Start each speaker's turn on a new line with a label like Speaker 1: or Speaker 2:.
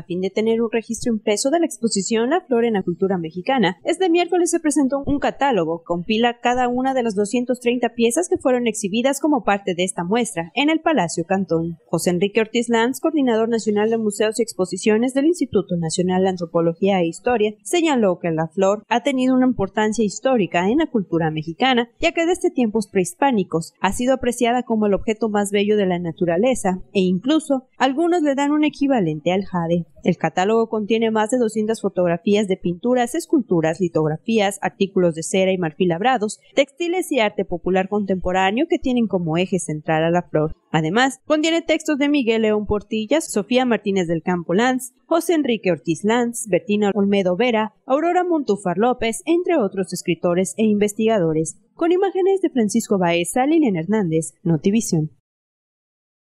Speaker 1: a fin de tener un registro impreso de la exposición La Flor en la Cultura Mexicana. Este miércoles se presentó un catálogo, compila cada una de las 230 piezas que fueron exhibidas como parte de esta muestra en el Palacio Cantón. José Enrique Ortiz Lanz, coordinador nacional de museos y exposiciones del Instituto Nacional de Antropología e Historia, señaló que la flor ha tenido una importancia histórica en la cultura mexicana, ya que desde tiempos prehispánicos ha sido apreciada como el objeto más bello de la naturaleza e incluso algunos le dan un equivalente al jade. El catálogo contiene más de 200 fotografías de pinturas, esculturas, litografías, artículos de cera y marfil labrados, textiles y arte popular contemporáneo que tienen como eje central a la flor. Además, contiene textos de Miguel León Portillas, Sofía Martínez del Campo Lanz, José Enrique Ortiz Lanz, Bertina Olmedo Vera, Aurora Montúfar López, entre otros escritores e investigadores, con imágenes de Francisco Baeza, Lilian Hernández, Notivision.